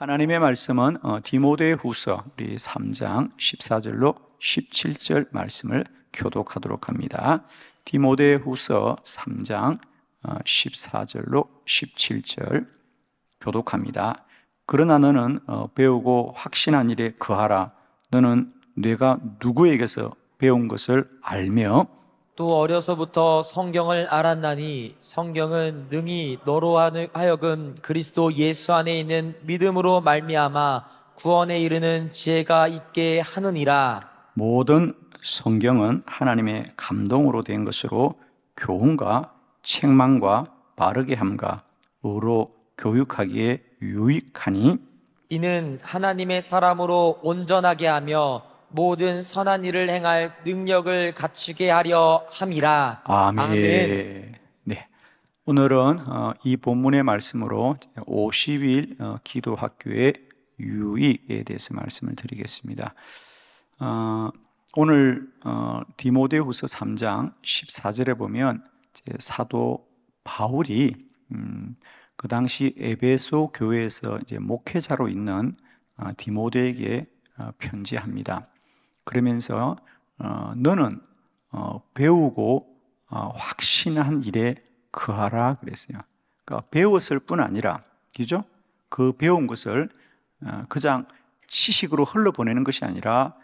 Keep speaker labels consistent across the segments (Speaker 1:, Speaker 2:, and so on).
Speaker 1: 하나님의 말씀은 어, 디모데 후서 우리 3장 14절로 17절 말씀을 교독하도록 합니다. 디모데 후서 3장 14절로 어, 17절 교독합니다. 그러나 너는 어, 배우고 확신한 일에 그하라 너는 내가 누구에게서 배운 것을 알며 또 어려서부터 성경을 알았나니 성경은 능히 너로 하여금 그리스도 예수 안에 있는 믿음으로 말미암아 구원에 이르는 지혜가 있게 하느니라. 모든 성경은 하나님의 감동으로 된 것으로 교훈과 책망과 바르게 함과 의로 교육하기에 유익하니 이는 하나님의 사람으로 온전하게 하며 모든 선한 일을 행할 능력을 갖추게 하려 함이라. 아멘. 아멘. 네. 오늘은 어, 이 본문의 말씀으로 50일 어, 기도학교의 유익에 대해서 말씀을 드리겠습니다. 어, 오늘 디모데후서 3장 14절에 보면 사도 바울이 음, 그 당시 에베소 교회에서 목회자로 있는 디모데에게 편지합니다. 그러면서 어, 너는 어, 배우고 어, 확신한 일에 그하라 그랬어요. 그러니까 배웠을 뿐 아니라 그죠? 그 배운 것을 그냥 지식으로 흘러보내는 것이 아니라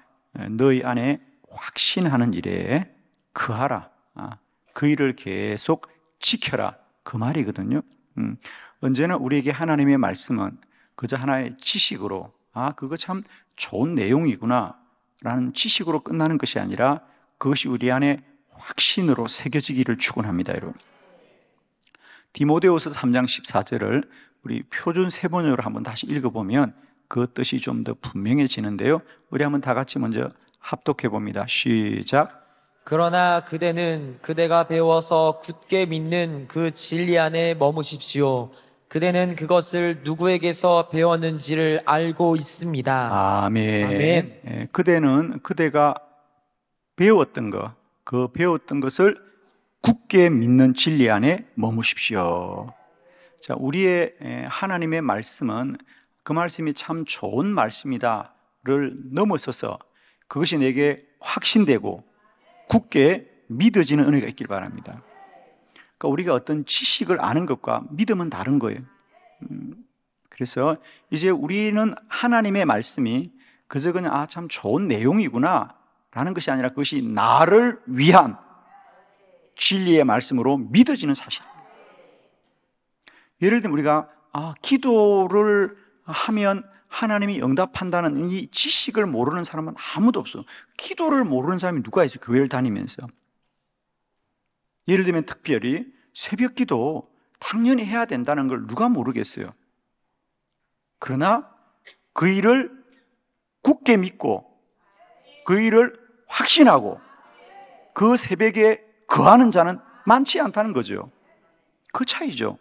Speaker 1: 너희 안에 확신하는 일에 그하라. 아, 그 일을 계속 지켜라. 그 말이거든요. 음, 언제나 우리에게 하나님의 말씀은 그저 하나의 지식으로 아 그거 참 좋은 내용이구나 라는 지식으로 끝나는 것이 아니라 그것이 우리 안에 확신으로 새겨지기를 추원합니다 여러분. 디모데후서 3장 14절을 우리 표준 세번역으로 한번 다시 읽어보면 그 뜻이 좀 더 분명해지는데요. 우리 한번 다 같이 먼저 합독해 봅니다. 시작. 그러나 그대는 그대가 배워서 굳게 믿는 그 진리 안에 머무십시오. 그대는 그것을 누구에게서 배웠는지를 알고 있습니다. 아멘. 아멘. 예, 그대는 그대가 배웠던 것, 그 배웠던 것을 굳게 믿는 진리 안에 머무십시오. 자, 우리의 예, 하나님의 말씀은 그 말씀이 참 좋은 말씀이다를 넘어서서 그것이 내게 확신되고 굳게 믿어지는 은혜가 있길 바랍니다. 그러니까 우리가 어떤 지식을 아는 것과 믿음은 다른 거예요. 음, 그래서 이제 우리는 하나님의 말씀이 그저 그냥 아, 참 좋은 내용이구나 라는 것이 아니라 그것이 나를 위한 진리의 말씀으로 믿어지는 사실. 예를 들면 우리가 아, 기도를 하면 하나님이 응답한다는 이 지식을 모르는 사람은 아무도 없어. 기도를 모르는 사람이 누가 있어? 교회를 다니면서. 예를 들면 특별히 새벽 기도 당연히 해야 된다는 걸 누가 모르겠어요. 그러나 그 일을 굳게 믿고 그 일을 확신하고 그 새벽에 거하는 자는 많지 않다는 거죠. 그 차이죠.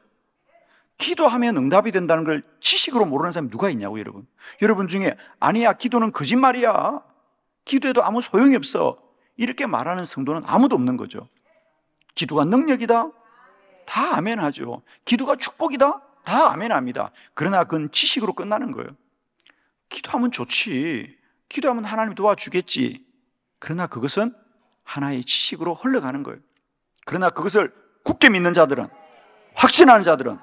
Speaker 1: 기도하면 응답이 된다는 걸 지식으로 모르는 사람이 누가 있냐고, 여러분. 여러분 중에, 아니야, 기도는 거짓말이야. 기도해도 아무 소용이 없어. 이렇게 말하는 성도는 아무도 없는 거죠. 기도가 능력이다? 다 아멘 하죠. 기도가 축복이다? 다 아멘 합니다. 그러나 그건 지식으로 끝나는 거예요. 기도하면 좋지. 기도하면 하나님 도와주겠지. 그러나 그것은 하나의 지식으로 흘러가는 거예요. 그러나 그것을 굳게 믿는 자들은, 확신하는 자들은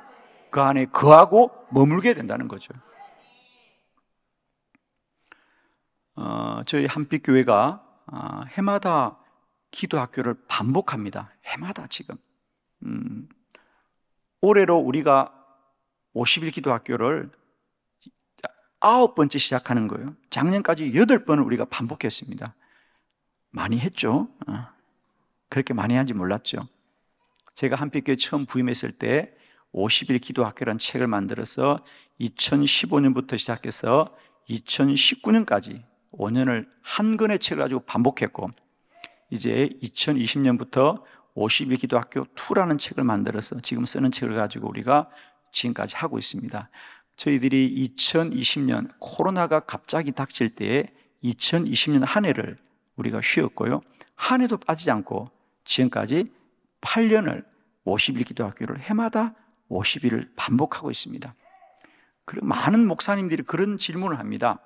Speaker 1: 그 안에 거하고 머물게 된다는 거죠. 어, 저희 한빛교회가 어, 해마다 기도 학교를 반복합니다. 해마다 지금. 음, 올해로 우리가 50일 기도 학교를 아홉 번째 시작하는 거예요. 작년까지 여덟 번을 우리가 반복했습니다. 많이 했죠. 어, 그렇게 많이 한지 몰랐죠. 제가 한빛교회 처음 부임했을 때 50일 기도 학교라는 책을 만들어서 2015년부터 시작해서 2019년까지 5년을 한 권의 책을 가지고 반복했고 이제 2020년부터 50의 기도학교 2라는 책을 만들어서 지금 쓰는 책을 가지고 우리가 지금까지 하고 있습니다. 저희들이 2020년 코로나가 갑자기 닥칠 때에 2020년 한 해를 우리가 쉬었고요. 한 해도 빠지지 않고 지금까지 8년을 50일 기도학교를 해마다 50일을 반복하고 있습니다. 그리고 많은 목사님들이 그런 질문을 합니다.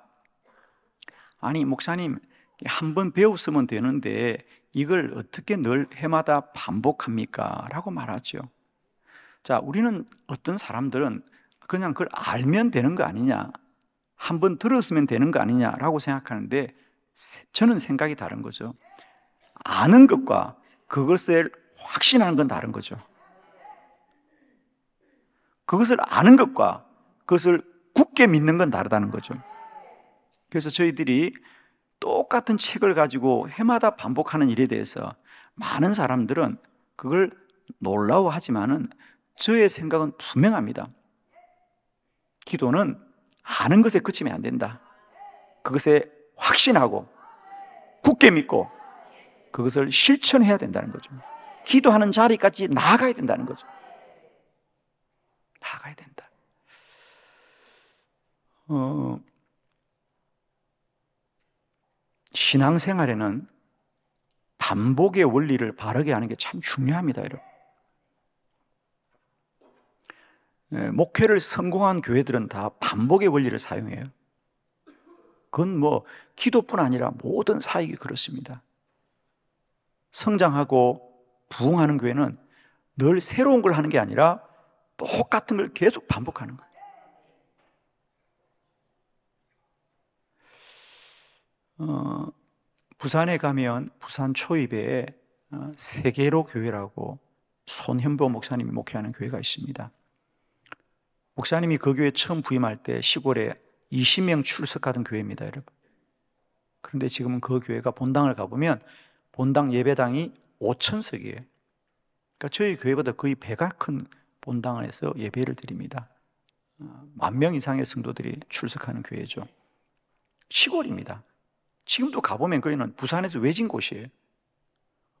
Speaker 1: 아니, 목사님, 한 번 배웠으면 되는데 이걸 어떻게 늘 해마다 반복합니까? 라고 말하죠. 자, 우리는 어떤 사람들은 그냥 그걸 알면 되는 거 아니냐. 한 번 들었으면 되는 거 아니냐라고 생각하는데 저는 생각이 다른 거죠. 아는 것과 그것을 확신하는 건 다른 거죠. 그것을 아는 것과 그것을 굳게 믿는 건 다르다는 거죠. 그래서 저희들이 똑같은 책을 가지고 해마다 반복하는 일에 대해서 많은 사람들은 그걸 놀라워하지만은 저의 생각은 분명합니다. 기도는 아는 것에 그치면 안 된다. 그것에 확신하고 굳게 믿고 그것을 실천해야 된다는 거죠. 기도하는 자리까지 나아가야 된다는 거죠. 나아가야 된다. 어, 신앙생활에는 반복의 원리를 바르게 하는 게 참 중요합니다, 여러분. 예, 목회를 성공한 교회들은 다 반복의 원리를 사용해요. 그건 뭐 기도뿐 아니라 모든 사역이 그렇습니다. 성장하고 부흥하는 교회는 늘 새로운 걸 하는 게 아니라 똑같은 걸 계속 반복하는 거예요. 어, 부산에 가면 부산 초입에 어, 세계로 교회라고 손현보 목사님이 목회하는 교회가 있습니다. 목사님이 그 교회 처음 부임할 때 시골에 20명 출석하던 교회입니다, 여러분. 그런데 지금은 그 교회가 본당을 가보면 본당 예배당이 5천석이에요. 그러니까 저희 교회보다 거의 배가 큰 본당에서 예배를 드립니다. 어, 만명 이상의 성도들이 출석하는 교회죠. 시골입니다. 지금도 가보면 거기는 부산에서 외진 곳이에요.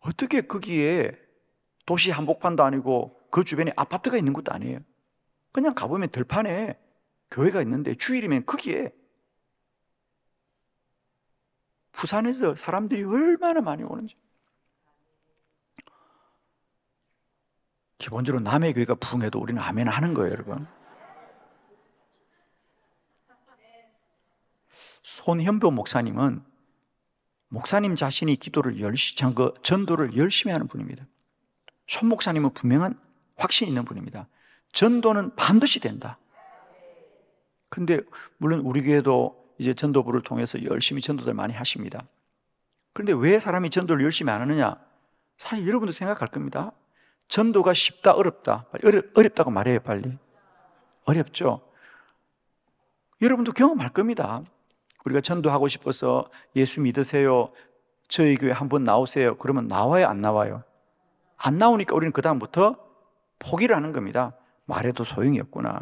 Speaker 1: 어떻게 거기에 도시 한복판도 아니고 그 주변에 아파트가 있는 것도 아니에요. 그냥 가보면 들판에 교회가 있는데 주일이면 거기에 부산에서 사람들이 얼마나 많이 오는지. 기본적으로 남의 교회가 부흥해도 우리는 아멘 하는 거예요, 여러분. 손현보 목사님은 목사님 자신이 기도를 열심히, 그 전도를 열심히 하는 분입니다. 손 목사님은 분명한 확신 있는 분입니다. 전도는 반드시 된다. 근데 물론 우리 교회도 이제 전도부를 통해서 열심히 전도들 많이 하십니다. 그런데 왜 사람이 전도를 열심히 안 하느냐? 사실 여러분도 생각할 겁니다. 전도가 쉽다, 어렵다. 어렵, 어렵다고 말해요, 빨리. 어렵죠? 여러분도 경험할 겁니다. 우리가 전도하고 싶어서 예수 믿으세요. 저희 교회 한번 나오세요. 그러면 나와요, 안 나와요? 안 나오니까 우리는 그다음부터 포기를 하는 겁니다. 말해도 소용이 없구나.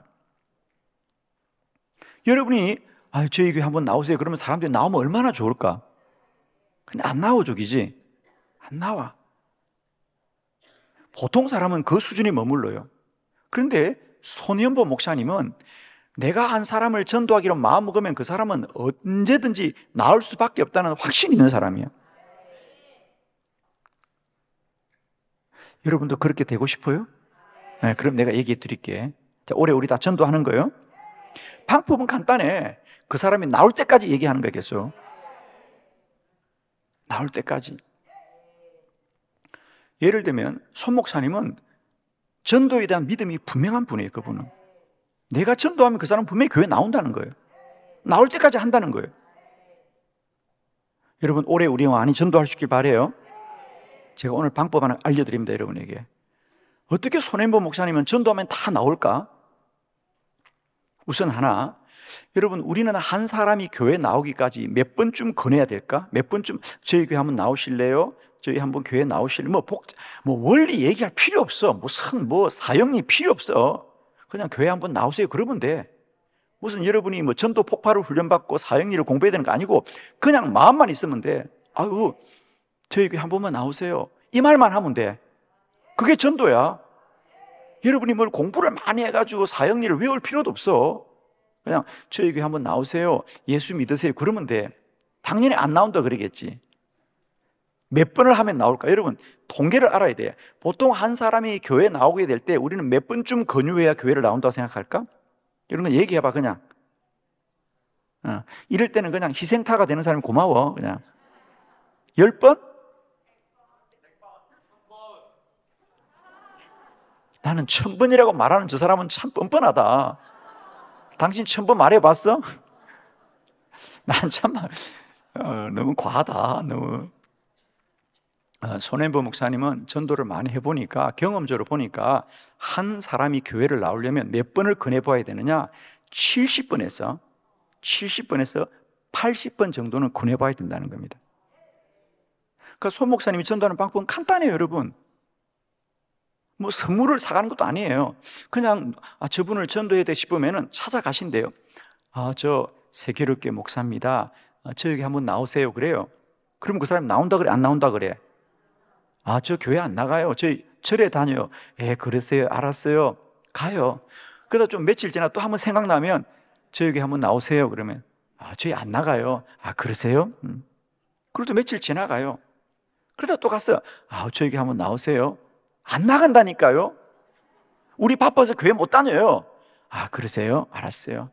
Speaker 1: 여러분이 아, 저희 교회 한번 나오세요. 그러면 사람들이 나오면 얼마나 좋을까? 근데 안 나오죠, 기지? 안 나와. 보통 사람은 그 수준에 머물러요. 그런데 손현보 목사님은 내가 한 사람을 전도하기로 마음먹으면 그 사람은 언제든지 나올 수밖에 없다는 확신이 있는 사람이에요. 여러분도 그렇게 되고 싶어요? 네, 그럼 내가 얘기해 드릴게. 자, 올해 우리 다 전도하는 거예요. 방법은 간단해. 그 사람이 나올 때까지 얘기하는 거겠어. 나올 때까지. 예를 들면 손목사님은 전도에 대한 믿음이 분명한 분이에요, 그분은. 내가 전도하면 그 사람 분명히 교회 나온다는 거예요. 나올 때까지 한다는 거예요. 여러분 올해 우리 많이 전도할 수 있길 바래요. 제가 오늘 방법 하나 알려드립니다 여러분에게. 어떻게 손해보 목사님은 전도하면 다 나올까? 우선 하나, 여러분 우리는 한 사람이 교회 나오기까지 몇 번쯤 권해야 될까? 몇 번쯤 저희 교회 한번 나오실래요? 저희 한번 교회 나오실래요? 뭐 복, 뭐 원리 얘기할 필요 없어. 무슨 뭐 뭐사형이 필요 없어. 그냥 교회 한 번 나오세요. 그러면 돼. 무슨 여러분이 뭐 전도 폭발을 훈련받고 사역일을 공부해야 되는 거 아니고 그냥 마음만 있으면 돼. 아유, 저희 교회 한 번만 나오세요. 이 말만 하면 돼. 그게 전도야. 여러분이 뭘 공부를 많이 해가지고 사역일을 외울 필요도 없어. 그냥 저희 교회 한번 나오세요. 예수 믿으세요. 그러면 돼. 당연히 안 나온다 그러겠지. 몇 번을 하면 나올까? 여러분, 통계를 알아야 돼. 보통 한 사람이 교회 나오게 될 때 우리는 몇 번쯤 권유해야 교회를 나온다고 생각할까? 이런 거 얘기해봐, 그냥. 어, 이럴 때는 그냥 희생타가 되는 사람이 고마워, 그냥. 열 번? 나는 천 번이라고 말하는 저 사람은 참 뻔뻔하다. 당신 천 번 말해봤어? 난 참, 어, 너무 과하다. 너무. 아, 손앤보 목사님은 전도를 많이 해보니까 경험적으로 보니까 한 사람이 교회를 나오려면 몇 번을 권해봐야 되느냐 70번에서 70번에서 80번 정도는 권해봐야 된다는 겁니다 그러니까 손 목사님이 전도하는 방법은 간단해요 여러분 뭐 선물을 사가는 것도 아니에요 그냥 아, 저분을 전도해야 돼 싶으면 찾아가신대요 아저 세계롭게 목사입니다 아, 저 여기 한번 나오세요 그래요 그럼 그사람 나온다 그래 안 나온다 그래 아, 저 교회 안 나가요. 저 절에 다녀요. 예, 그러세요. 알았어요. 가요. 그러다 좀 며칠 지나 또 한번 생각나면 저에게 한번 나오세요. 그러면 아, 저희 안 나가요. 아, 그러세요? 음. 그래도 며칠 지나가요. 그러다 또 갔어요. 아, 저에게 한번 나오세요. 안 나간다니까요. 우리 바빠서 교회 못 다녀요. 아, 그러세요? 알았어요.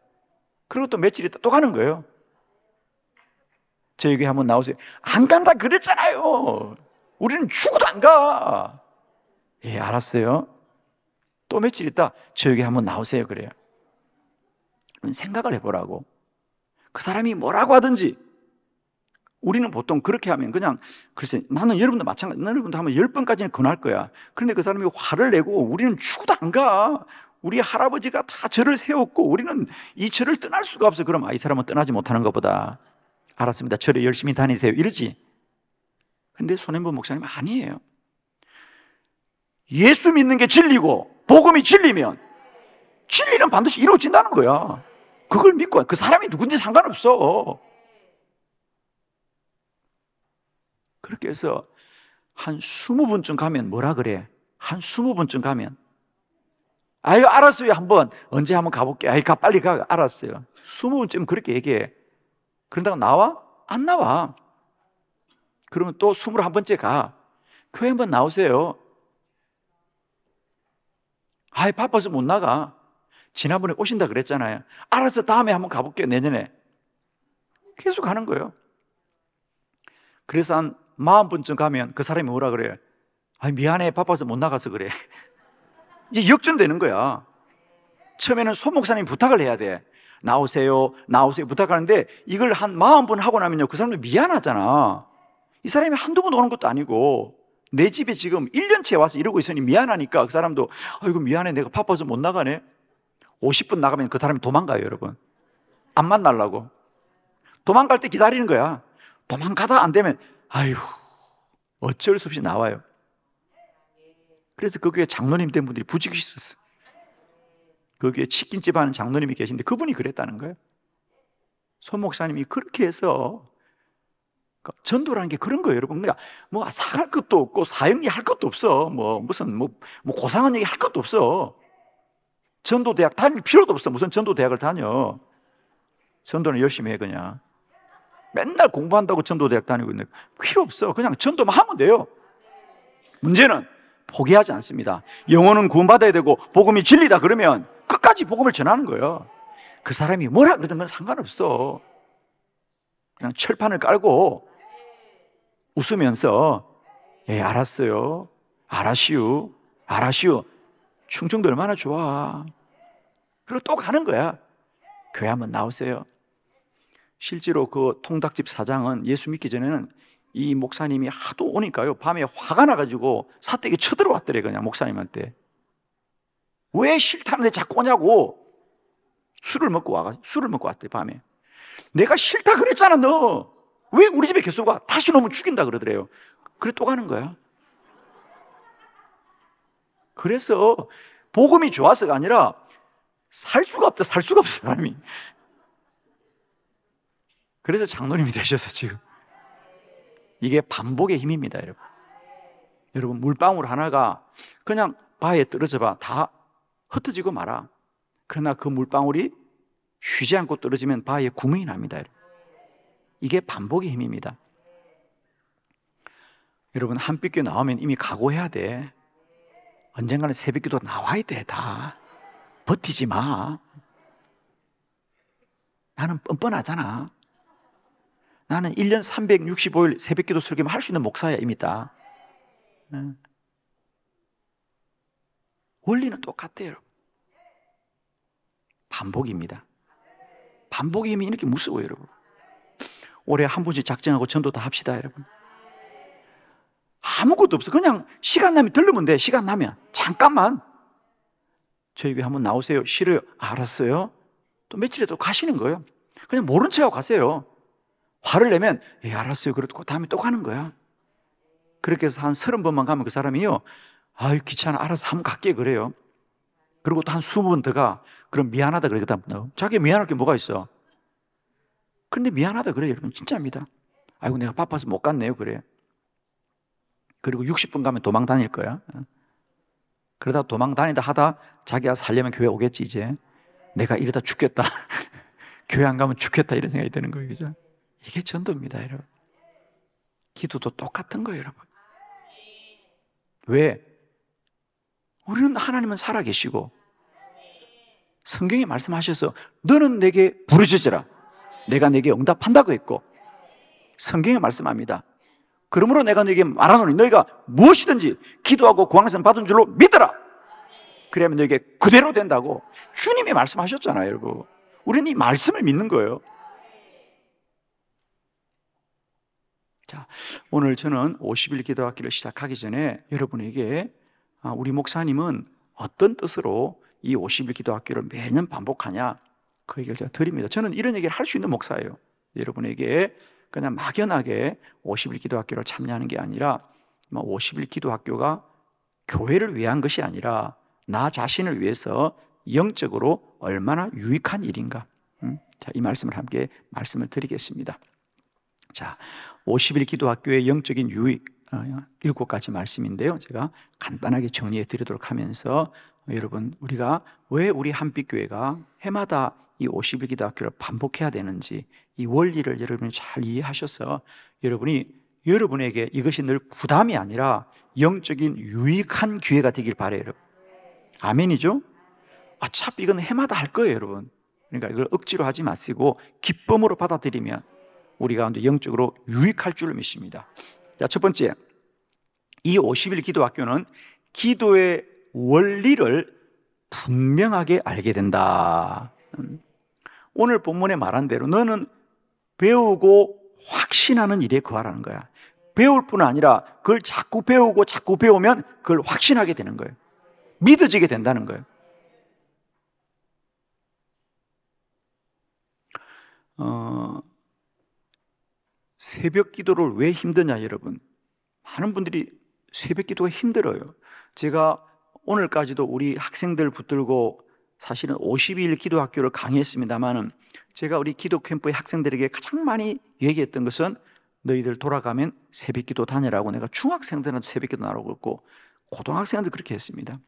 Speaker 1: 그리고 또 며칠 있다 또 가는 거예요. 저에게 한번 나오세요. 안 간다 그랬잖아요. 우리는 죽어도 안 가. 예, 알았어요. 또 며칠 있다. 저기 한번 나오세요. 그래요. 생각을 해보라고. 그 사람이 뭐라고 하든지 우리는 보통 그렇게 하면 그냥 글쎄 나는 여러분도 마찬가지 여러분도 하면 열 번까지는 권할 거야 그런데 그 사람이 화를 내고 우리는 죽어도 안가 우리 할아버지가 다 절을 세웠고 우리는 이 절을 떠날 수가 없어 그럼 아이 사람은 떠나지 못하는 것보다 알았습니다 절에 열심히 다니세요 이러지 근데 손현보 목사님 아니에요. 예수 믿는 게 진리고 복음이 진리면 진리는 반드시 이루어진다는 거야. 그걸 믿고 그 사람이 누군지 상관없어. 그렇게 해서 한 스무 분쯤 가면 뭐라 그래? 한 스무 분쯤 가면 아유 알았어요 한번 언제 한번 가볼게 아이 가 빨리 가 알았어요 스무 분쯤 그렇게 얘기해 그런다고 나와? 안 나와 그러면 또 21번째 가. 교회 한번 나오세요. 아이, 바빠서 못 나가. 지난번에 오신다 그랬잖아요. 알아서 다음에 한번 가볼게요, 내년에. 계속 가는 거예요. 그래서 한 40분쯤 가면 그 사람이 뭐라 그래요? 아 미안해. 바빠서 못 나가서 그래. 이제 역전되는 거야. 처음에는 손 목사님 부탁을 해야 돼. 나오세요, 나오세요 부탁하는데 이걸 한 40분 하고 나면요. 그 사람도 미안하잖아. 이 사람이 한두 번 오는 것도 아니고 내 집에 지금 1년째 와서 이러고 있으니 미안하니까 그 사람도 아이고 미안해 내가 바빠서 못 나가네 50분 나가면 그 사람이 도망가요 여러분 안 만나려고 도망갈 때 기다리는 거야 도망가다 안 되면 아휴 어쩔 수 없이 나와요 그래서 그 교회 장로님 된 분들이 부지기셨어요 그 교회 치킨집 하는 장로님이 계신데 그분이 그랬다는 거예요 손 목사님이 그렇게 해서 그 전도라는 게 그런 거예요, 여러분. 그러니까 뭐 상할 것도 없고 사형 이할 것도 없어. 뭐 무슨 뭐, 뭐 고상한 얘기 할 것도 없어. 전도 대학 다닐 필요도 없어. 무슨 전도 대학을 다녀. 전도는 열심히 해 그냥. 맨날 공부한다고 전도 대학 다니고 있는데 필요 없어. 그냥 전도만 하면 돼요. 문제는 포기하지 않습니다. 영혼은 구원받아야 되고 복음이 진리다 그러면 끝까지 복음을 전하는 거예요. 그 사람이 뭐라 그러든 건 상관없어. 그냥 철판을 깔고 웃으면서 예, 알았어요. 알았슈. 알았슈. 충청도 얼마나 좋아. 그리고 또 가는 거야. 교회 한 번 나오세요. 실제로 그 통닭집 사장은 예수 믿기 전에는 이 목사님이 하도 오니까요. 밤에 화가 나가지고 사택에 쳐들어왔더래, 그냥 목사님한테. 왜 싫다는데 자꾸 오냐고. 술을 먹고 와, 가 술을 먹고 왔대, 밤에. 내가 싫다 그랬잖아, 너. 왜 우리 집에 계속 와? 다시 너무 죽인다 그러더래요. 그래 또 가는 거야. 그래서 복음이 좋아서가 아니라 살 수가 없다, 살 수가 없어, 사람이. 그래서 장로님이 되셔서 지금. 이게 반복의 힘입니다, 여러분. 여러분, 물방울 하나가 그냥 바에 떨어져 봐. 다 흩어지고 말아. 그러나 그 물방울이 쉬지 않고 떨어지면 바에 구멍이 납니다, 여러분. 이게 반복의 힘입니다. 여러분 한 삐끼 나오면 이미 각오해야 돼. 언젠가는 세 삐끼도 나와야 돼 다. 버티지 마. 나는 뻔뻔하잖아. 나는 1년 365일 새벽 기도 설교만 할 수 있는 목사야, 이미 다. 원리는 똑같아요. 반복입니다. 반복이 이 이렇게 무서워요, 여러분. 올해 한 분씩 작정하고 전도 다 합시다, 여러분. 아무것도 없어. 그냥 시간 나면 들르면 돼. 시간 나면. 잠깐만. 저희 교회 한번 나오세요. 싫어요. 알았어요. 또 며칠에 또 가시는 거예요. 그냥 모른 척고 가세요. 화를 내면, 예, 알았어요. 그렇고 그 다음에 또 가는 거야. 그렇게 해서 한 서른 번만 가면 그 사람이요. 아유, 귀찮아. 알아서 한 번 갈게. 그래요. 그리고 또한 수분 더 가. 그럼 미안하다. 그러겠다. 자기 미안할 게 뭐가 있어? 그런데 미안하다 그래요, 여러분. 진짜입니다. 아이고, 내가 바빠서 못 갔네요, 그래. 그리고 60분 가면 도망 다닐 거야. 어. 그러다 도망 다니다 하다 자기가 살려면 교회 오겠지, 이제. 내가 이러다 죽겠다. 교회 안 가면 죽겠다. 이런 생각이 드는 거예요, 그죠? 이게 전도입니다, 여러분. 기도도 똑같은 거예요, 여러분. 왜? 우리는 하나님은 살아계시고 성경이 말씀하셔서 너는 내게 부르짖으라. 내가 네게 응답한다고 했고 성경에 말씀합니다. 그러므로 내가 너에게 말하노니 너희가 무엇이든지 기도하고 구하는 받은 줄로 믿어라. 그러면 너에게 그대로 된다고 주님이 말씀하셨잖아요, 여러분. 우리는 이 말씀을 믿는 거예요. 자, 오늘 저는 50일 기도학기를 시작하기 전에 여러분에게 아, 우리 목사님은 어떤 뜻으로 이 50일 기도학기를 매년 반복하냐 그 얘기를 제가 드립니다. 저는 이런 얘기를 할 수 있는 목사예요. 여러분에게 그냥 막연하게 50일 기도 학교를 참여하는 게 아니라 50일 뭐 기도 학교가 교회를 위한 것이 아니라 나 자신을 위해서 영적으로 얼마나 유익한 일인가. 음, 자, 이 말씀을 함께 말씀을 드리겠습니다. 자, 50일 기도 학교의 영적인 유익 어, 일곱 가지 말씀인데요. 제가 간단하게 정리해 드리도록 하면서 여러분 우리가 왜 우리 한빛교회가 해마다 이 50일 기도학교를 반복해야 되는지 이 원리를 여러분이 잘 이해하셔서 여러분이 여러분에게 이것이 늘 부담이 아니라 영적인 유익한 기회가 되길 바래요, 여러분. 아멘이죠? 어차피 이건 해마다 할 거예요, 여러분. 그러니까 이걸 억지로 하지 마시고 기쁨으로 받아들이면 우리 가운데 영적으로 유익할 줄 믿습니다. 자, 첫 번째. 이 50일 기도 학교는 기도의 원리를 분명하게 알게 된다. 음. 오늘 본문에 말한 대로 너는 배우고 확신하는 일에 거하라는 거야. 배울 뿐 아니라 그걸 자꾸 배우고 자꾸 배우면 그걸 확신하게 되는 거예요. 믿어지게 된다는 거예요. 어, 새벽 기도를 왜 힘드냐, 여러분. 많은 분들이 새벽 기도가 힘들어요. 제가 오늘까지도 우리 학생들 붙들고 사실은 52일 기도 학교를 강의했습니다만은 제가 우리 기도 캠프의 학생들에게 가장 많이 얘기했던 것은 너희들 돌아가면 새벽기도 다녀라고 내가 중학생들한테 새벽기도 나라고 했고 고등학생한테 그렇게 했습니다.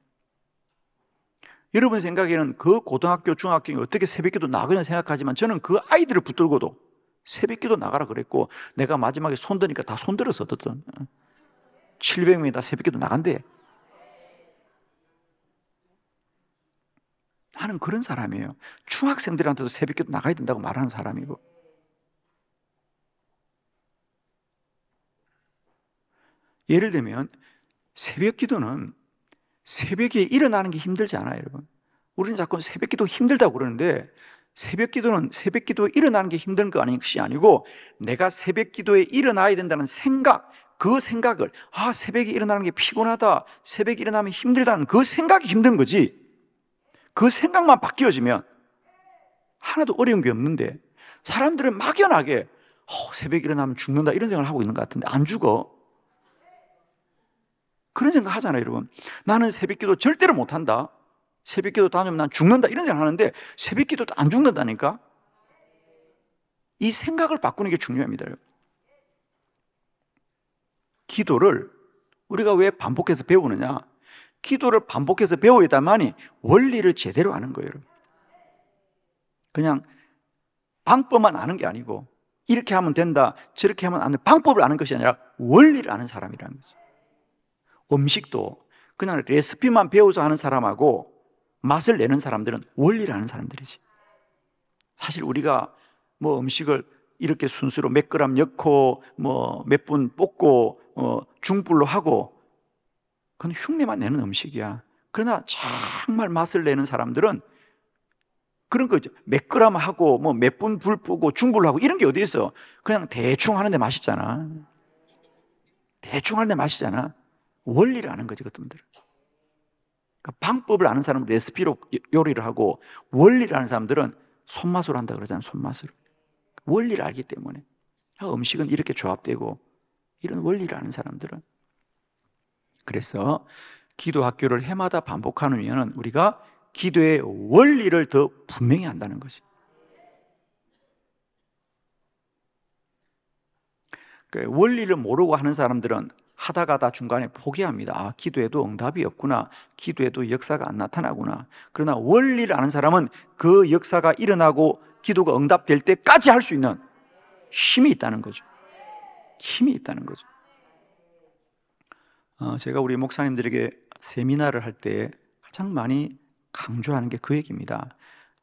Speaker 1: 여러분 생각에는 그 고등학교 중학교 어떻게 새벽기도 나가냐 생각하지만 저는 그 아이들을 붙들고도 새벽기도 나가라 그랬고 내가 마지막에 손드니까 다 손들어서 어든 700명이 어? 다 새벽기도 나간대. 나는 그런 사람이에요. 중학생들한테도 새벽기도 나가야 된다고 말하는 사람이고. 예를 들면 새벽기도는 새벽에 일어나는 게 힘들지 않아요, 여러분. 우리는 자꾸 새벽기도 힘들다고 그러는데 새벽기도는 새벽기도에 일어나는 게 힘든 것이 아니고 내가 새벽기도에 일어나야 된다는 생각 그 생각을 아 새벽에 일어나는 게 피곤하다 새벽에 일어나면 힘들다는 그 생각이 힘든 거지 그 생각만 바뀌어지면 하나도 어려운 게 없는데 사람들은 막연하게 어, 새벽에 일어나면 죽는다 이런 생각을 하고 있는 것 같은데 안 죽어. 그런 생각 하잖아요, 여러분. 나는 새벽 기도 절대로 못 한다. 새벽 기도 다니면 난 죽는다. 이런 생각 하는데 새벽 기도도 안 죽는다니까? 이 생각을 바꾸는 게 중요합니다. 기도를 우리가 왜 반복해서 배우느냐? 기도를 반복해서 배워다만이 원리를 제대로 아는 거예요, 그냥 방법만 아는 게 아니고 이렇게 하면 된다, 저렇게 하면 안 돼. 방법을 아는 것이 아니라 원리를 아는 사람이라는 거죠. 음식도 그냥 레시피만 배워서 하는 사람하고 맛을 내는 사람들은 원리를 아는 사람들이지. 사실 우리가 뭐 음식을 이렇게 순수로 몇 그램 넣고 뭐 몇 분 볶고 어 중불로 하고 그건 흉내만 내는 음식이야. 그러나 정말 맛을 내는 사람들은 그런 거죠. 매끄럼하고 뭐몇 분 불쁘고 중불하고 이런 게 어디 있어? 그냥 대충 하는데 맛있잖아. 대충 하는데 맛있잖아. 원리를 아는 거지 그분들은 그러니까 방법을 아는 사람은 레시피로 요리를 하고 원리를 아는 사람들은 손맛으로 한다 그러잖아. 손맛으로. 원리를 알기 때문에 아, 음식은 이렇게 조합되고 이런 원리를 아는 사람들은 그래서 기도 학교를 해마다 반복하는 이유는 우리가 기도의 원리를 더 분명히 안다는 것이. 그 원리를 모르고 하는 사람들은 하다가다 중간에 포기합니다. 아, 기도에도 응답이 없구나. 기도에도 역사가 안 나타나구나. 그러나 원리를 아는 사람은 그 역사가 일어나고 기도가 응답될 때까지 할 수 있는 힘이 있다는 거죠. 힘이 있다는 거죠. 어, 제가 우리 목사님들에게 세미나를 할 때 가장 많이 강조하는 게 그 얘기입니다.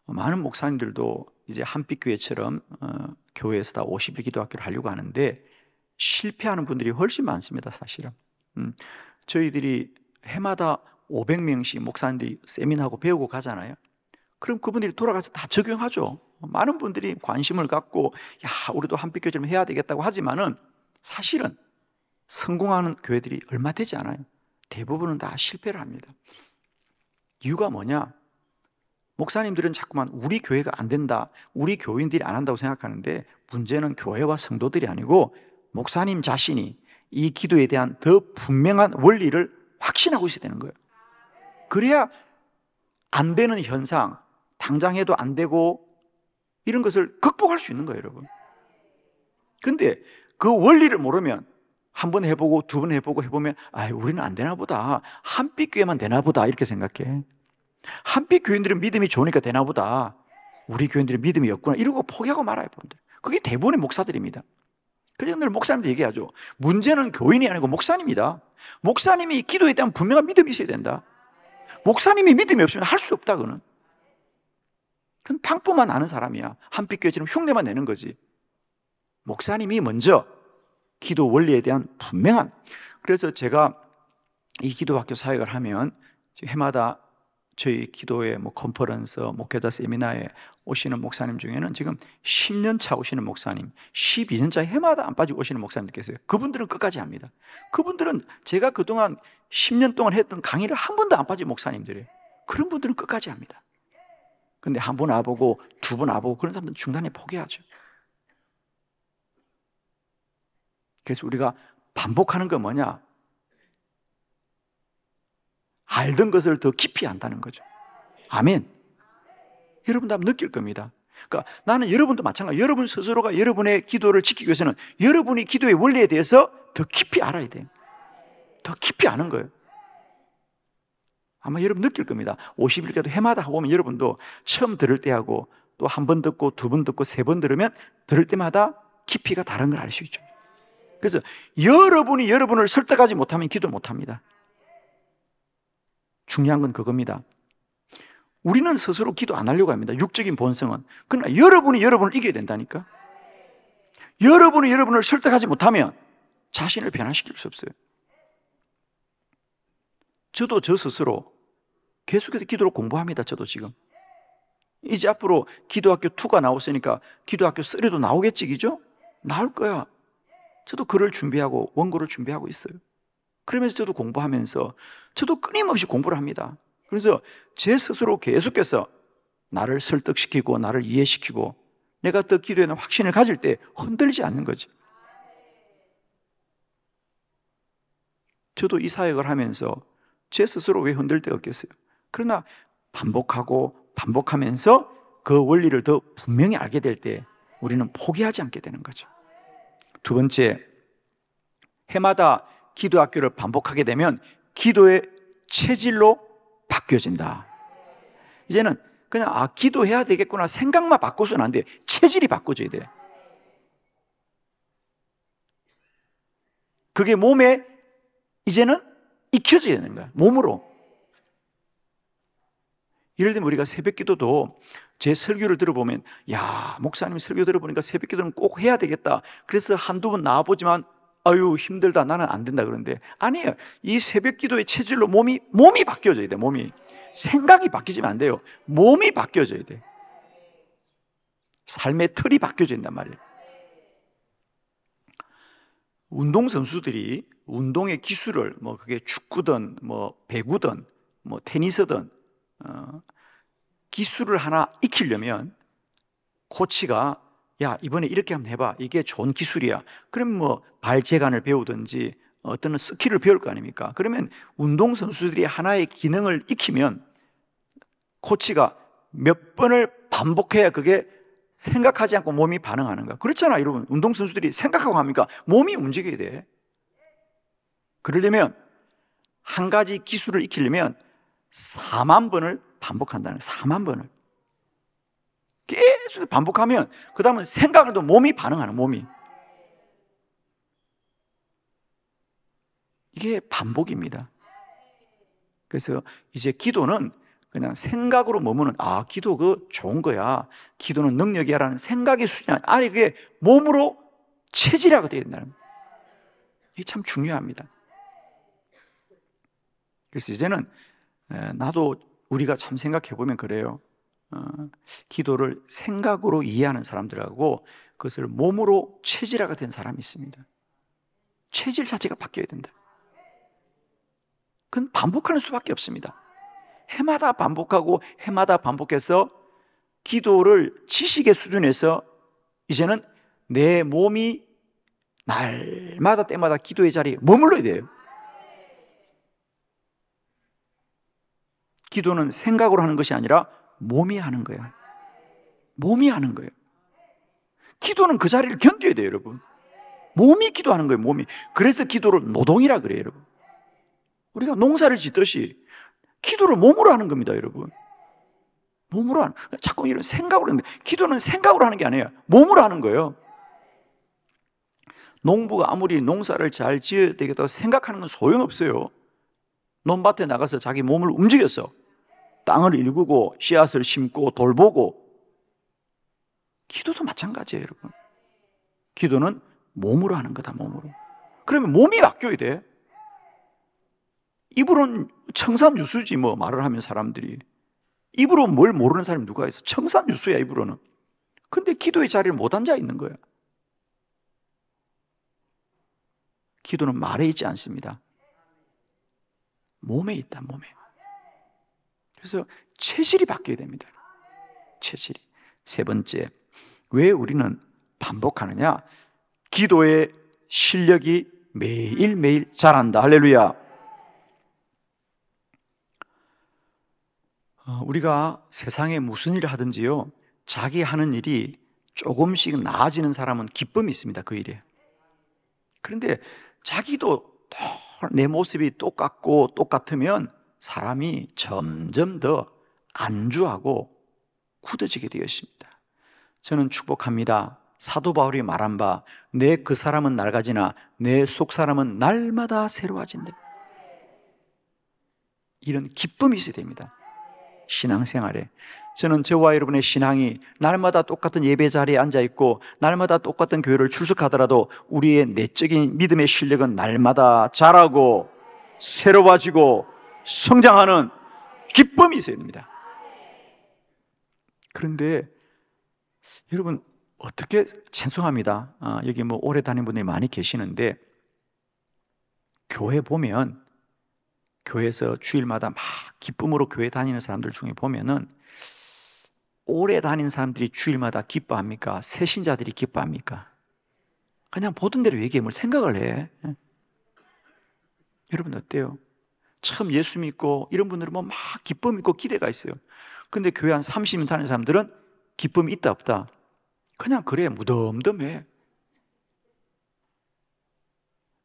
Speaker 1: 어, 많은 목사님들도 이제 한빛교회처럼 어, 교회에서 다 50일 기도학교를 하려고 하는데 실패하는 분들이 훨씬 많습니다, 사실은. 음, 저희들이 해마다 500명씩 목사님들이 세미나하고 배우고 가잖아요. 그럼 그분들이 돌아가서 다 적용하죠. 많은 분들이 관심을 갖고 야, 우리도 한빛교회처럼 해야 되겠다고 하지만은 사실은 성공하는 교회들이 얼마 되지 않아요. 대부분은 다 실패를 합니다. 이유가 뭐냐? 목사님들은 자꾸만 우리 교회가 안 된다, 우리 교인들이 안 한다고 생각하는데 문제는 교회와 성도들이 아니고 목사님 자신이 이 기도에 대한 더 분명한 원리를 확신하고 있어야 되는 거예요. 그래야 안 되는 현상, 당장 해도 안 되고 이런 것을 극복할 수 있는 거예요, 여러분. 근데 그 원리를 모르면 한번 해보고 두 번 해보고 해보면 아 우리는 안 되나 보다 한빛 교회만 되나 보다 이렇게 생각해 한빛 교인들은 믿음이 좋으니까 되나 보다 우리 교인들은 믿음이 없구나 이러고 포기하고 말아요 분들 그게 대부분의 목사들입니다 그래서 늘 목사님도 얘기하죠 문제는 교인이 아니고 목사님이다 목사님이 기도에 대한 분명한 믿음이 있어야 된다 목사님이 믿음이 없으면 할 수 없다 그는 그건 팡포만 아는 사람이야 한빛교회처럼 흉내만 내는 거지 목사님이 먼저 기도 원리에 대한 분명한 그래서 제가 이 기도 학교 사역을 하면 해마다 저희 기도회 뭐 컨퍼런스 목회자 세미나에 오시는 목사님 중에는 지금 10년 차 오시는 목사님, 12년 차 해마다 안 빠지고 오시는 목사님들 계세요. 그분들은 끝까지 합니다. 그분들은 제가 그동안 10년 동안 했던 강의를 한 번도 안 빠진 목사님들이에요. 그런 분들은 끝까지 합니다. 근데 한 번 와보고 두 번 와보고 그런 사람들은 중간에 포기하죠. 그래서 우리가 반복하는 건 뭐냐? 알던 것을 더 깊이 안다는 거죠. 아멘. 여러분도 한번 느낄 겁니다. 그러니까 나는 여러분도 마찬가지. 여러분 스스로가 여러분의 기도를 지키기 위해서는 여러분이 기도의 원리에 대해서 더 깊이 알아야 돼요. 더 깊이 아는 거예요. 아마 여러분 느낄 겁니다. 50일까지 해마다 하고 보면 여러분도 처음 들을 때하고 또 한 번 듣고 두 번 듣고 세 번 들으면 들을 때마다 깊이가 다른 걸 알 수 있죠. 그래서 여러분이 여러분을 설득하지 못하면 기도 못합니다. 중요한 건 그겁니다. 우리는 스스로 기도 안 하려고 합니다. 육적인 본성은. 그러나 여러분이 여러분을 이겨야 된다니까. 여러분이 여러분을 설득하지 못하면 자신을 변화시킬 수 없어요. 저도 저 스스로 계속해서 기도를 공부합니다. 저도 지금. 이제 앞으로 기도학교 2가 나왔으니까 기도학교 3도 나오겠지, 그죠? 나올 거야. 저도 글을 준비하고 원고를 준비하고 있어요. 그러면서 저도 공부하면서 저도 끊임없이 공부를 합니다. 그래서 제 스스로 계속해서 나를 설득시키고 나를 이해시키고 내가 또 기도에는 확신을 가질 때 흔들리지 않는 거죠 저도 이 사역을 하면서 제 스스로 왜 흔들 때 없겠어요? 그러나 반복하고 반복하면서 그 원리를 더 분명히 알게 될 때 우리는 포기하지 않게 되는 거죠. 두 번째, 해마다 기도 학교를 반복하게 되면 기도의 체질로 바뀌어진다. 이제는 그냥 아 기도해야 되겠구나 생각만 바꿔서는 안 돼. 체질이 바꿔져야 돼. 그게 몸에 이제는 익혀져야 되는 거야. 몸으로. 예를 들면 우리가 새벽 기도도 제 설교를 들어보면 야 목사님 설교 들어보니까 새벽 기도는 꼭 해야 되겠다 그래서 한두 번 나와보지만 아유 힘들다 나는 안 된다 그런데 아니에요 이 새벽 기도의 체질로 몸이 몸이 바뀌어져야 돼 몸이 생각이 바뀌지면 안 돼요 몸이 바뀌어져야 돼 삶의 틀이 바뀌어진단 말이에요 운동선수들이 운동의 기술을 뭐 그게 축구든 뭐 배구든 뭐 테니스든 어, 기술을 하나 익히려면 코치가 야 이번에 이렇게 한번 해봐 이게 좋은 기술이야 그럼 뭐 발재간을 배우든지 어떤 스킬을 배울 거 아닙니까 그러면 운동선수들이 하나의 기능을 익히면 코치가 몇 번을 반복해야 그게 생각하지 않고 몸이 반응하는가 그렇잖아 여러분 운동선수들이 생각하고 합니까 몸이 움직여야 돼 그러려면 한 가지 기술을 익히려면 4만 번을 반복한다는 거예요. 4만 번을. 계속 반복하면 그 다음은 생각에도 몸이 반응하는 몸이. 이게 반복입니다. 그래서 이제 기도는 그냥 생각으로 머무는 아 기도 그 좋은 거야 기도는 능력이야라는 생각이 수준이 아니 그게 몸으로 체질화가 되어야 된다는 거예요. 이게 참 중요합니다. 그래서 이제는 예, 나도 우리가 참 생각해 보면 그래요. 어, 기도를 생각으로 이해하는 사람들하고 그것을 몸으로 체질화가 된 사람이 있습니다. 체질 자체가 바뀌어야 된다. 그건 반복하는 수밖에 없습니다. 해마다 반복하고 해마다 반복해서 기도를 지식의 수준에서 이제는 내 몸이 날마다 때마다 기도의 자리에 머물러야 돼요. 기도는 생각으로 하는 것이 아니라 몸이 하는 거예요. 몸이 하는 거예요. 기도는 그 자리를 견뎌야 돼요, 여러분. 몸이 기도하는 거예요, 몸이. 그래서 기도를 노동이라 그래요, 여러분. 우리가 농사를 짓듯이 기도를 몸으로 하는 겁니다, 여러분. 몸으로 하는, 자꾸 이런 생각으로 하는 기도는 생각으로 하는 게 아니에요. 몸으로 하는 거예요. 농부가 아무리 농사를 잘 지어야 되겠다고 생각하는 건 소용없어요. 논밭에 나가서 자기 몸을 움직였어 땅을 일구고 씨앗을 심고 돌보고 기도도 마찬가지예요, 여러분. 기도는 몸으로 하는 거다, 몸으로. 그러면 몸이 바뀌어야 돼. 입으로는 청산유수지 뭐 말을 하면 사람들이 입으로 뭘 모르는 사람이 누가 있어? 청산유수야 입으로는. 근데 기도의 자리를 못 앉아 있는 거야. 기도는 말에 있지 않습니다. 몸에 있다, 몸에. 그래서 체질이 바뀌어야 됩니다. 체질이. 세 번째, 왜 우리는 반복하느냐? 기도의 실력이 매일매일 자란다. 할렐루야. 어, 우리가 세상에 무슨 일을 하든지요, 자기 하는 일이 조금씩 나아지는 사람은 기쁨이 있습니다. 그 일에. 그런데 자기도 내 모습이 똑같고 똑같으면 사람이 점점 더 안주하고 굳어지게 되었습니다. 저는 축복합니다. 사도 바울이 말한 바, 내 그 사람은 낡아지나 내 속 사람은 날마다 새로워진다. 이런 기쁨이 있어야 됩니다. 신앙생활에. 저는 저와 여러분의 신앙이 날마다 똑같은 예배 자리에 앉아 있고 날마다 똑같은 교회를 출석하더라도 우리의 내적인 믿음의 실력은 날마다 자라고 새로워지고 성장하는 기쁨이 있어야 됩니다. 그런데 여러분 어떻게 죄송합니다. 아, 여기 뭐 오래 다닌 분들이 많이 계시는데 교회 보면 교회에서 주일마다 막 기쁨으로 교회 다니는 사람들 중에 보면은 오래 다닌 사람들이 주일마다 기뻐합니까? 새신자들이 기뻐합니까? 그냥 보던 대로 얘기해 뭘 생각을 해. 예. 여러분 어때요? 참 예수 믿고 이런 분들은 뭐막 기쁨 있고 기대가 있어요. 근데 교회 한 30년 사는 사람들은 기쁨이 있다 없다. 그냥 그래 무덤덤해.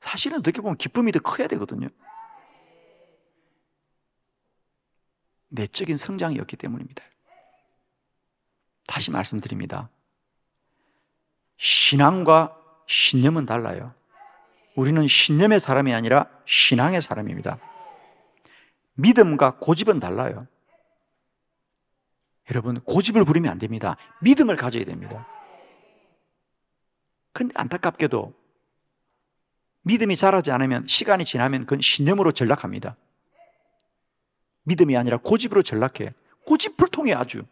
Speaker 1: 사실은 어떻게 보면 기쁨이 더 커야 되거든요. 내적인 성장이었기 때문입니다. 다시 말씀드립니다. 신앙과 신념은 달라요. 우리는 신념의 사람이 아니라 신앙의 사람입니다. 믿음과 고집은 달라요. 여러분, 고집을 부리면 안 됩니다. 믿음을 가져야 됩니다. 근데 안타깝게도 믿음이 자라지 않으면 시간이 지나면 그건 신념으로 전락합니다. 믿음이 아니라 고집으로 전락해. 고집 불통이 아주.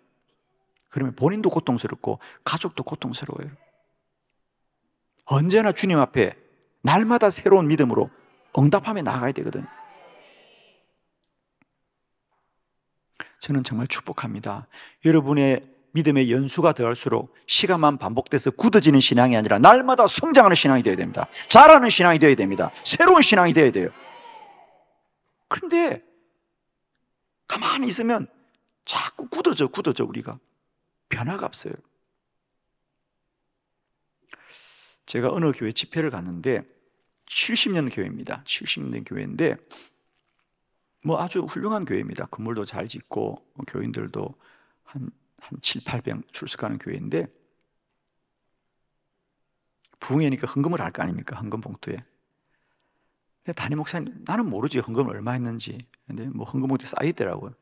Speaker 1: 그러면 본인도 고통스럽고 가족도 고통스러워요. 언제나 주님 앞에 날마다 새로운 믿음으로 응답하며 나가야 아 되거든 요 저는 정말 축복합니다. 여러분의 믿음의 연수가 더할수록 시간만 반복돼서 굳어지는 신앙이 아니라 날마다 성장하는 신앙이 되어야 됩니다. 잘하는 신앙이 되어야 됩니다. 새로운 신앙이 되어야 돼요. 그런데 가만히 있으면 자꾸 굳어져 굳어져 우리가 변화가 없어요. 제가 어느 교회 집회를 갔는데 70년 교회입니다. 70년 교회인데 뭐 아주 훌륭한 교회입니다. 건물도 잘 짓고 교인들도 한, 한 7, 800 출석하는 교회인데 부흥회니까 헌금을 할 거 아닙니까? 헌금 봉투에. 근데 담임 목사님 나는 모르지 헌금 얼마 했는지. 근데 뭐 헌금 봉투에 쌓여 있더라고요.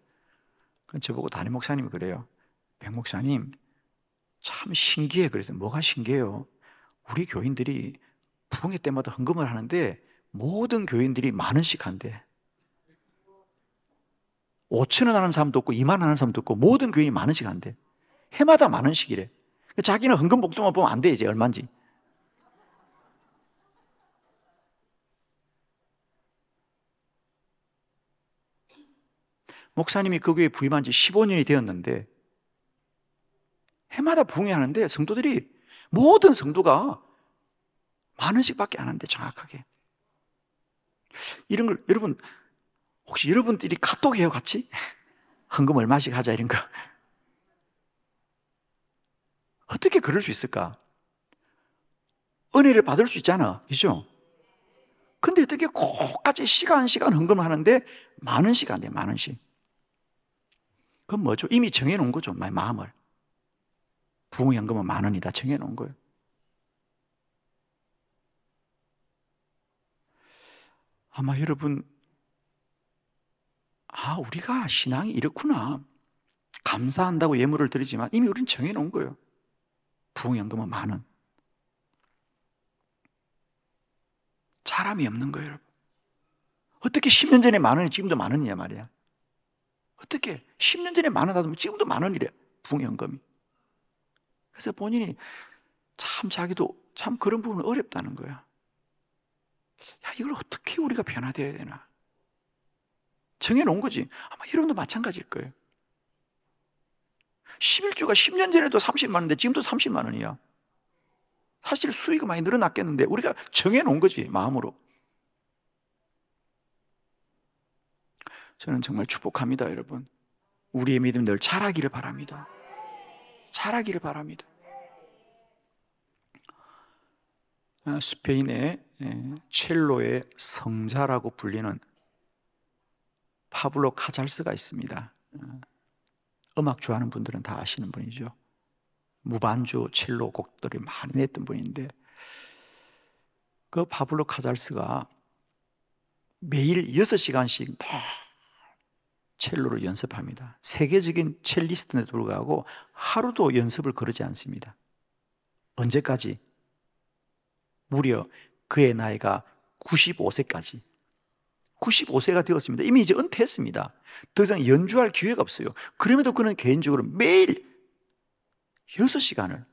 Speaker 1: 그래서 보고 담임 목사님이 그래요. 백 목사님 참 신기해. 그래서 뭐가 신기해요? 우리 교인들이 부흥회 때마다 헌금을 하는데 모든 교인들이 만 원씩 한대. 5천원 하는 사람도 없고 2만 하는 사람도 없고 모든 교인이 많은 시간 안 돼. 해마다 많은 시기래. 자기는 헌금 복도만 보면 안 돼, 이제 얼마인지. 목사님이 그 교회 부임한 지 15년이 되었는데 해마다 부흥하는데 성도들이 모든 성도가 많은 식밖에 안 하는데 정확하게 이런 걸 여러분 혹시 여러분들이 카톡해요, 같이? 헌금 얼마씩 하자, 이런 거. 어떻게 그럴 수 있을까? 은혜를 받을 수 있잖아. 그죠? 근데 어떻게 꼭까지 시간, 시간 헌금하는데 많은 시간 에 많은 시 그건 뭐죠? 이미 정해놓은 거죠, 마음을. 부흥 헌금은만 원이다 정해놓은 거예요. 아마 여러분 아, 우리가 신앙이 이렇구나. 감사한다고 예물을 드리지만 이미 우리는 정해놓은 거예요. 부흥 연금은 뭐 많은. 사람이 없는 거예요, 여러분. 어떻게 10년 전에 만 원이 지금도 만 원이냐 말이야. 어떻게 10년 전에 만원 하더면 뭐 지금도 만 원이래. 붕연금이. 그래서 본인이 참 자기도 참 그런 부분은 어렵다는 거야. 야, 이걸 어떻게 우리가 변화되어야 되나? 정해놓은 거지. 아마 여러분도 마찬가지일 거예요. 11주가 10년 전에도 30만 원인데 지금도 30만 원이야. 사실 수익이 많이 늘어났겠는데 우리가 정해놓은 거지, 마음으로. 저는 정말 축복합니다, 여러분. 우리의 믿음 늘 자라기를 바랍니다. 자라기를 바랍니다. 아, 스페인의 예, 첼로의 성자라고 불리는 파블로 카잘스가 있습니다. 어, 음악 좋아하는 분들은 다 아시는 분이죠. 무반주 첼로 곡들이 많이 냈던 분인데 그 파블로 카잘스가 매일 6시간씩 첼로를 연습합니다. 세계적인 첼리스트인도 불구하고 하루도 연습을 거르지 않습니다. 언제까지? 무려 그의 나이가 95세까지. 95세가 되었습니다. 이미 이제 은퇴했습니다. 더 이상 연주할 기회가 없어요. 그럼에도 그는 개인적으로 매일 6시간을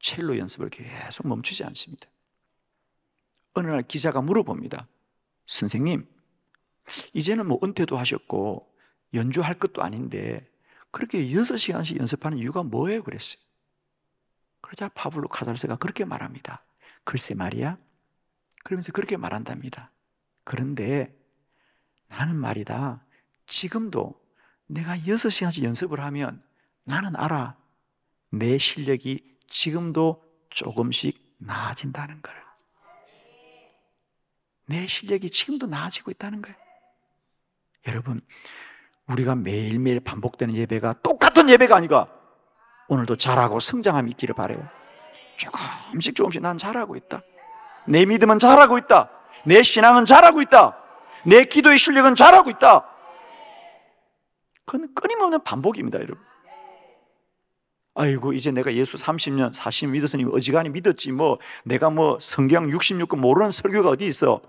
Speaker 1: 첼로 연습을 계속 멈추지 않습니다. 어느 날 기자가 물어봅니다. 선생님, 이제는 뭐 은퇴도 하셨고 연주할 것도 아닌데 그렇게 6시간씩 연습하는 이유가 뭐예요? 그랬어요. 그러자 파블로 카잘스가 그렇게 말합니다. 글쎄 말이야. 그러면서 그렇게 말한답니다. 그런데 나는 말이다. 지금도 내가 6시간씩 연습을 하면 나는 알아. 내 실력이 지금도 조금씩 나아진다는 걸. 내 실력이 지금도 나아지고 있다는 거예요. 여러분, 우리가 매일매일 반복되는 예배가 똑같은 예배가 아니가 오늘도 잘하고 성장함이 있기를 바래요. 조금씩 조금씩 난 잘하고 있다. 내 믿음은 잘하고 있다. 내 신앙은 잘하고 있다. 내 기도의 실력은 잘하고 있다. 그건 끊임없는 반복입니다, 여러분. 아이고, 이제 내가 예수 30년, 40년 믿었으니 어지간히 믿었지, 뭐, 내가 뭐 성경 66권 모르는 설교가 어디 있어?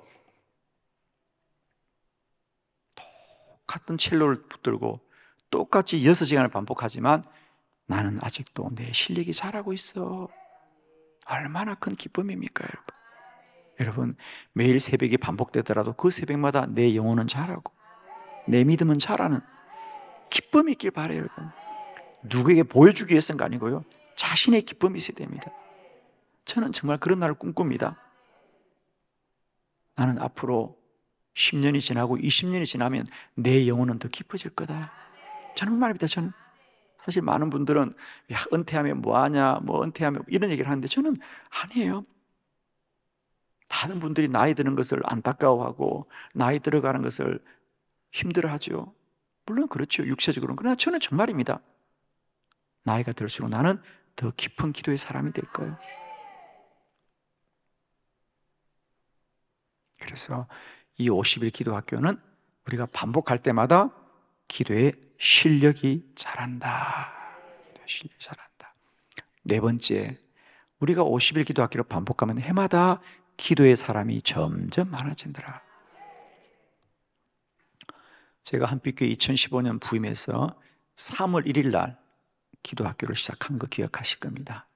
Speaker 1: 똑같은 첼로를 붙들고 똑같이 6시간을 반복하지만 나는 아직도 내 실력이 잘하고 있어. 얼마나 큰 기쁨입니까, 여러분? 여러분 매일 새벽이 반복되더라도 그 새벽마다 내 영혼은 자라고 내 믿음은 자라는 기쁨이 있길 바래요 여러분 누구에게 보여주기 위해서는 아니고요 자신의 기쁨이 있어야 됩니다 저는 정말 그런 날을 꿈꿉니다 나는 앞으로 10년이 지나고 20년이 지나면 내 영혼은 더 깊어질 거다 저는 말입니다 저는 사실 많은 분들은 야, 은퇴하면 뭐하냐 뭐 은퇴하면 이런 얘기를 하는데 저는 아니에요 많은 분들이 나이 드는 것을 안타까워하고 나이 들어가는 것을 힘들어하죠. 물론 그렇죠. 육체적으로는. 그러나 저는 정말입니다. 나이가 들수록 나는 더 깊은 기도의 사람이 될 거예요. 그래서 이 50일 기도 학교는 우리가 반복할 때마다 기도의 실력이 자란다. 기도의 실력이 자란다. 네 번째, 우리가 50일 기도 학교를 반복하면 해마다 기도의 사람이 점점 많아진더라. 제가 한빛교회 2015년 부임해서 3월 1일 날 기도학교를 시작한 거 기억하실 겁니다.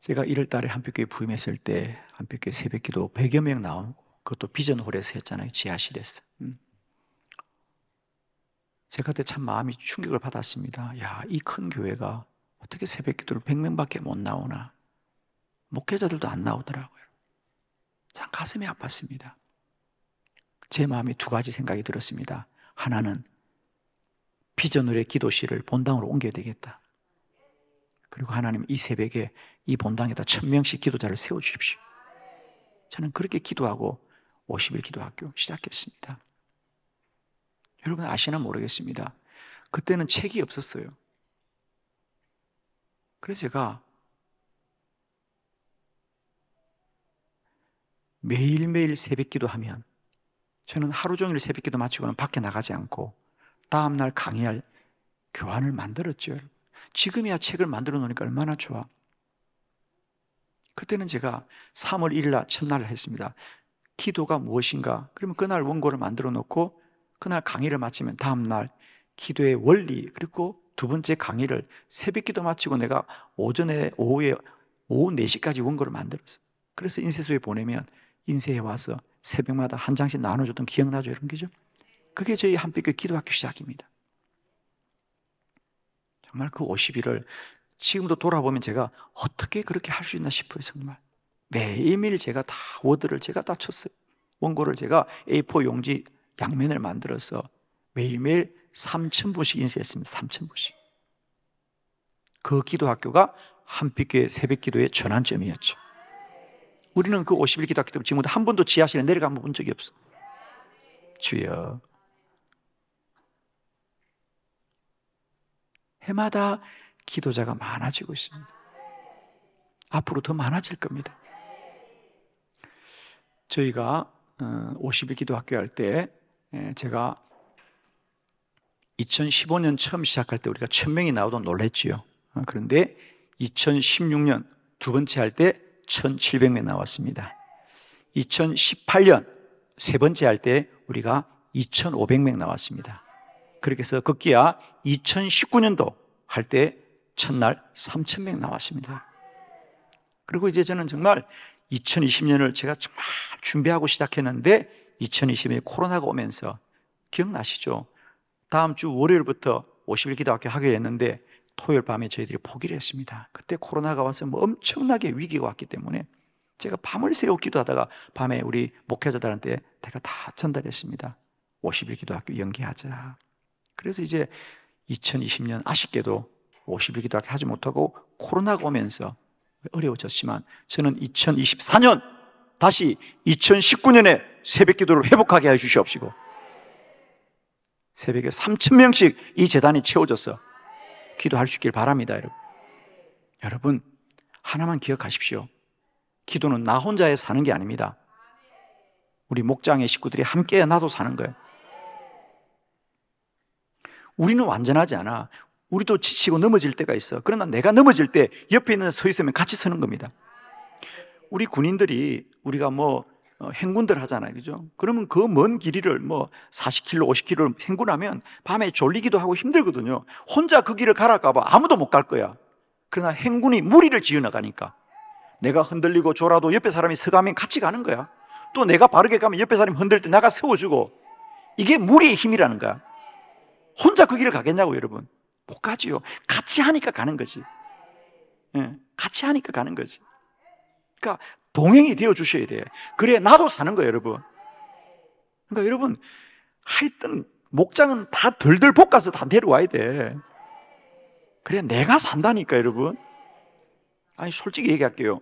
Speaker 1: 제가 1월 달에 한빛교회 부임했을 때 한빛교회 새벽 기도 100여 명 나오고 그것도 비전홀에서 했잖아요. 지하실에서. 음. 제가 그때 참 마음이 충격을 받았습니다. 야, 이 큰 교회가 어떻게 새벽 기도를 100명밖에 못 나오나. 목회자들도 안 나오더라고요. 참 가슴이 아팠습니다. 제마음이두 가지 생각이 들었습니다. 하나는 비전울의 기도실을 본당으로 옮겨야 되겠다. 그리고 하나님 이 새벽에 이 본당에다 천 명씩 기도자를 세워 주십시오. 저는 그렇게 기도하고 50일 기도학교 시작했습니다. 여러분 아시나 모르겠습니다. 그때는 책이 없었어요. 그래서 제가 매일매일 새벽 기도하면 저는 하루 종일 새벽 기도 마치고는 밖에 나가지 않고 다음날 강의할 교환을 만들었죠. 지금이야 책을 만들어 놓으니까 얼마나 좋아. 그때는 제가 3월 1일 날 첫날을 했습니다. 기도가 무엇인가? 그러면 그날 원고를 만들어 놓고 그날 강의를 마치면 다음날 기도의 원리 그리고 두 번째 강의를 새벽 기도 마치고 내가 오전에 오후에 오후 4시까지 원고를 만들었어. 그래서 인쇄소에 보내면 인쇄해 와서 새벽마다 한 장씩 나눠줬던 기억나죠? 이런 거죠? 그게 저희 한빛교 기도학교 시작입니다. 정말 그 50일을 지금도 돌아보면 제가 어떻게 그렇게 할 수 있나 싶어요, 정말. 매일매일 제가 다 워드를 제가 다 쳤어요. 원고를 제가 A4 용지 양면을 만들어서 매일매일 3,000부씩 인쇄했습니다. 3,000부씩. 그 기도학교가 한빛교회 새벽 기도의 전환점이었죠. 우리는 그 50일 기도했기 때문에 지금부한 번도 지하실에 내려가 한본 적이 없어. 주여. 해마다 기도자가 많아지고 있습니다. 앞으로 더 많아질 겁니다. 저희가 50일 어, 기도학교 할때 예, 제가 2015년 처음 시작할 때 우리가 1000명이 나오던 놀랬지요. 어, 그런데 2016년 두 번째 할때 2 7 0 0명 나왔습니다. 2018년 세 번째 할 때 우리가 2,500명 나왔습니다. 그렇게 해서 극기야 2019년도 할 때 첫날 3,000명 나왔습니다. 그리고 이제 저는 정말 2020년을 제가 정말 준비하고 시작했는데 2020년에 코로나가 오면서 기억나시죠? 다음 주 월요일부터 50일 기도학교 하게 됐는데 토요일 밤에 저희들이 포기를 했습니다. 그때 코로나가 와서 뭐 엄청나게 위기가 왔기 때문에 제가 밤을 새워 기도하다가 밤에 우리 목회자들한테 제가 다 전달했습니다. 50일 기도학교 연기하자. 그래서 이제 2020년 아쉽게도 50일 기도학교 하지 못하고 코로나가 오면서 어려워졌지만 저는 2024년 다시 2019년에 새벽 기도를 회복하게 해 주시옵시고 새벽에 3천명씩이 재단이 채워졌어. 요 기도할 수 있길 바랍니다, 여러분. 여러분, 하나만 기억하십시오. 기도는 나 혼자에 사는 게 아닙니다. 우리 목장의 식구들이 함께 나도 사는 거예요. 우리는 완전하지 않아. 우리도 지치고 넘어질 때가 있어. 그러나 내가 넘어질 때 옆에 있는 서 있으면 같이 서는 겁니다. 우리 군인들이 우리가 뭐 어, 행군들 하잖아요. 그죠? 그러면 그 먼 길이를 뭐 40km, 50km를 행군하면 밤에 졸리기도 하고 힘들거든요. 혼자 그 길을 가라가봐 아무도 못 갈 거야. 그러나 행군이 무리를 지어 나가니까 내가 흔들리고 졸아도 옆에 사람이 서가면 같이 가는 거야. 또 내가 바르게 가면 옆에 사람이 흔들 때 나가 세워주고 이게 무리의 힘이라는 거야. 혼자 그 길을 가겠냐고 여러분. 못 가지요. 같이 하니까 가는 거지. 예, 같이 하니까 가는 거지. 그러니까 동행이 되어 주셔야 돼 그래 나도 사는 거예요, 여러분. 그러니까 여러분 하여튼 목장은 다 덜덜 볶아서 다 데려와야 돼. 그래 내가 산다니까 여러분. 아니 솔직히 얘기할게요.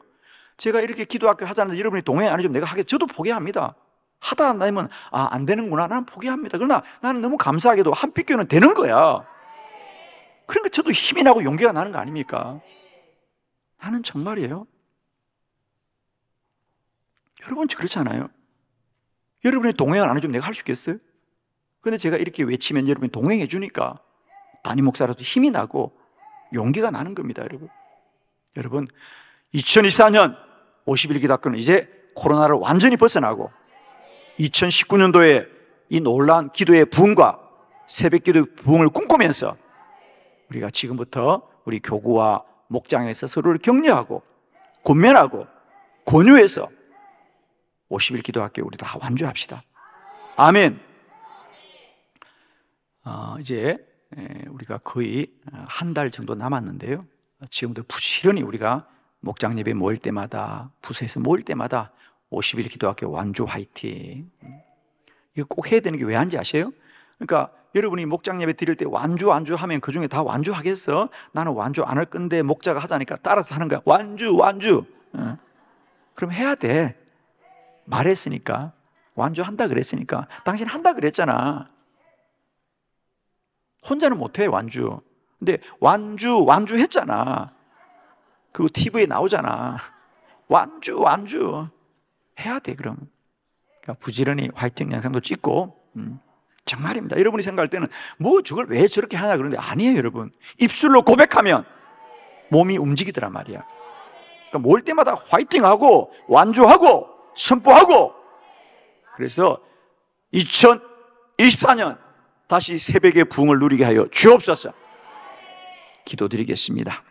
Speaker 1: 제가 이렇게 기도학교 하자는데 여러분이 동행 안 해주면 내가 하게 저도 포기합니다. 하다 나면 아 안 되는구나 나는 포기합니다. 그러나 나는 너무 감사하게도 한 삐교는 되는 거야. 그러니까 저도 힘이 나고 용기가 나는 거 아닙니까? 나는 정말이에요. 여러분 그렇지 않아요? 여러분이 동행을 안 해주면 내가 할 수 있겠어요? 근데 제가 이렇게 외치면 여러분이 동행해 주니까 담임 목사라도 힘이 나고 용기가 나는 겁니다, 여러분. 여러분, 2024년 51기 사은 이제 코로나를 완전히 벗어나고 2019년도에 이 놀라운 기도의 부흥과 새벽 기도의 부흥을 꿈꾸면서 우리가 지금부터 우리 교구와 목장에서 서로를 격려하고 권면하고 권유해서 50일 기도할게 우리 다 완주합시다. 아멘. 어, 이제 예, 우리가 거의 한 달 정도 남았는데요. 지금도 부지런히 우리가 목장 예배 모일 때마다 부서에서 모일 때마다 50일 기도학교 완주 화이팅. 이거 꼭 해야 되는 게 왜한지 아세요? 그러니까 여러분이 목장 예배 드릴 때 완주 완주 하면 그 중에 다 완주하겠어? 나는 완주 안 할 건데 목자가 하자니까 따라서 하는 거야. 완주 완주. 어. 그럼 해야 돼. 말했으니까 완주한다 그랬으니까 당신 한다 그랬잖아. 혼자는 못해 완주. 근데 완주 완주했잖아. 그리고 TV에 나오잖아. 완주 완주 해야 돼 그럼. 그러니까 부지런히 화이팅 영상도 찍고. 음. 정말입니다. 여러분이 생각할 때는 뭐 저걸 왜 저렇게 하냐 그러는데 아니에요, 여러분. 입술로 고백하면 몸이 움직이더란 말이야. 그러니까 올 때마다 화이팅하고 완주하고 선포하고 그래서 2024년 다시 새벽의 부흥을 누리게 하여 주옵소서. 기도드리겠습니다.